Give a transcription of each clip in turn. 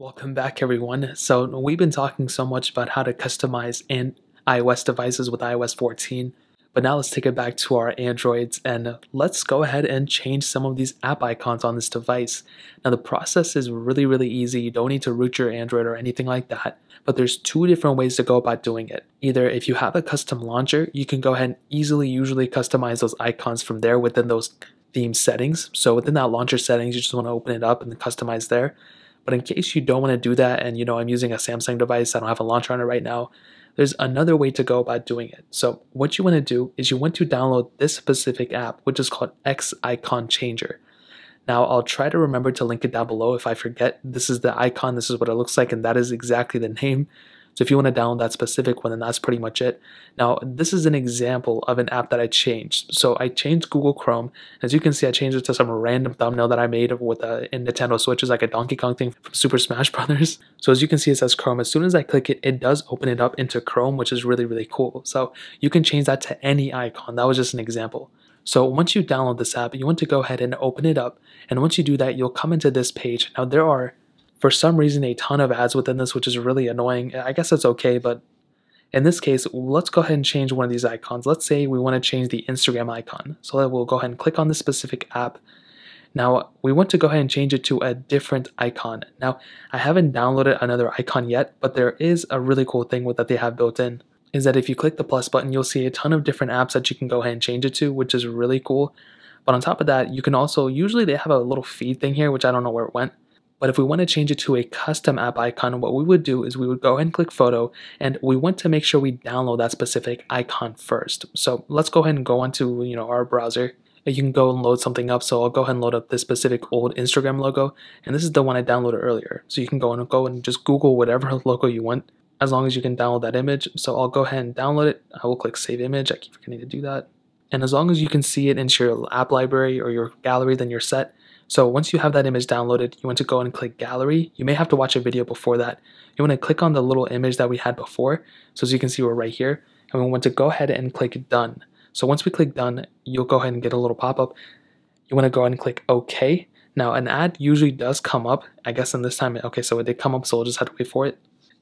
Welcome back everyone. So we've been talking so much about how to customize in iOS devices with iOS 14, but now let's take it back to our Androids and let's go ahead and change some of these app icons on this device. Now the process is really, really easy. You don't need to root your Android or anything like that, but there's two different ways to go about doing it. Either if you have a custom launcher, you can go ahead and easily usually customize those icons from there within those theme settings. So within that launcher settings, you just want to open it up and customize there. But in case you don't want to do that and you know I'm using a Samsung device, I don't have a launcher on it right now, there's another way to go about doing it. So what you want to do is you want to download this specific app, which is called X Icon Changer. Now I'll try to remember to link it down below if I forget. This is the icon, this is what it looks like, and that is exactly the name. So if you want to download that specific one, then that's pretty much it. Now, this is an example of an app that I changed. So I changed Google Chrome. As you can see, I changed it to some random thumbnail that I made with a in Nintendo Switch. is like a Donkey Kong thing from Super Smash Brothers. So as you can see, it says Chrome. As soon as I click it, it does open it up into Chrome, which is really, really cool. So you can change that to any icon. That was just an example. So once you download this app, you want to go ahead and open it up. And once you do that, you'll come into this page. Now there are for some reason a ton of ads within this, which is really annoying. I guess that's okay, but in this case, let's go ahead and change one of these icons. Let's say we want to change the Instagram icon. So we'll go ahead and click on the specific app. Now, we want to go ahead and change it to a different icon. Now, I haven't downloaded another icon yet, but there is a really cool thing that they have built in is that if you click the plus button, you'll see a ton of different apps that you can go ahead and change it to, which is really cool. But on top of that, you can also, usually they have a little feed thing here, which I don't know where it went, but if we want to change it to a custom app icon, what we would do is we would go ahead and click photo and we want to make sure we download that specific icon first. So let's go ahead and go onto you know our browser. You can go and load something up. So I'll go ahead and load up this specific old Instagram logo. And this is the one I downloaded earlier. So you can go and go and just Google whatever logo you want as long as you can download that image. So I'll go ahead and download it. I will click save image. I keep forgetting to do that. And as long as you can see it into your app library or your gallery, then you're set. So once you have that image downloaded, you want to go and click gallery. You may have to watch a video before that. You want to click on the little image that we had before. So as you can see, we're right here. And we want to go ahead and click done. So once we click done, you'll go ahead and get a little pop-up. You want to go ahead and click OK. Now an ad usually does come up. I guess in this time, okay, so it did come up, so we'll just have to wait for it.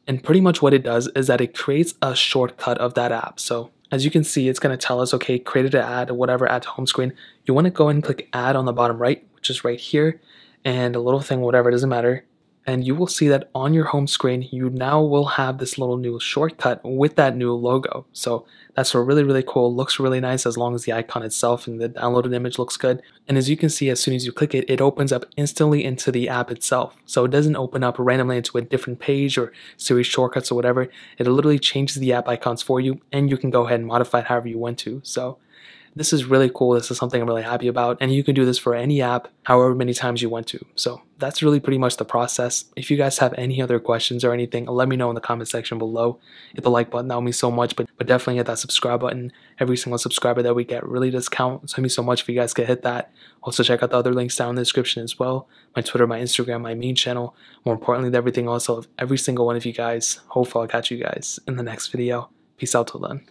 And pretty much what it does is that it creates a shortcut of that app. So as you can see, it's going to tell us, okay, created an ad, whatever, add to home screen. You want to go and click add on the bottom right which is right here, and a little thing, whatever, doesn't matter. And you will see that on your home screen, you now will have this little new shortcut with that new logo. So that's really, really cool. Looks really nice as long as the icon itself and the downloaded image looks good. And as you can see, as soon as you click it, it opens up instantly into the app itself. So it doesn't open up randomly into a different page or series shortcuts or whatever. It literally changes the app icons for you and you can go ahead and modify it however you want to. So this is really cool. This is something I'm really happy about. And you can do this for any app, however many times you want to. So that's really pretty much the process. If you guys have any other questions or anything, let me know in the comment section below. Hit the like button, that would mean so much, but, but definitely hit that subscribe button. Every single subscriber that we get really does count. So it means so much if you guys could hit that. Also check out the other links down in the description as well. My Twitter, my Instagram, my main channel. More importantly than everything else, I love every single one of you guys. Hopefully I'll catch you guys in the next video. Peace out till then.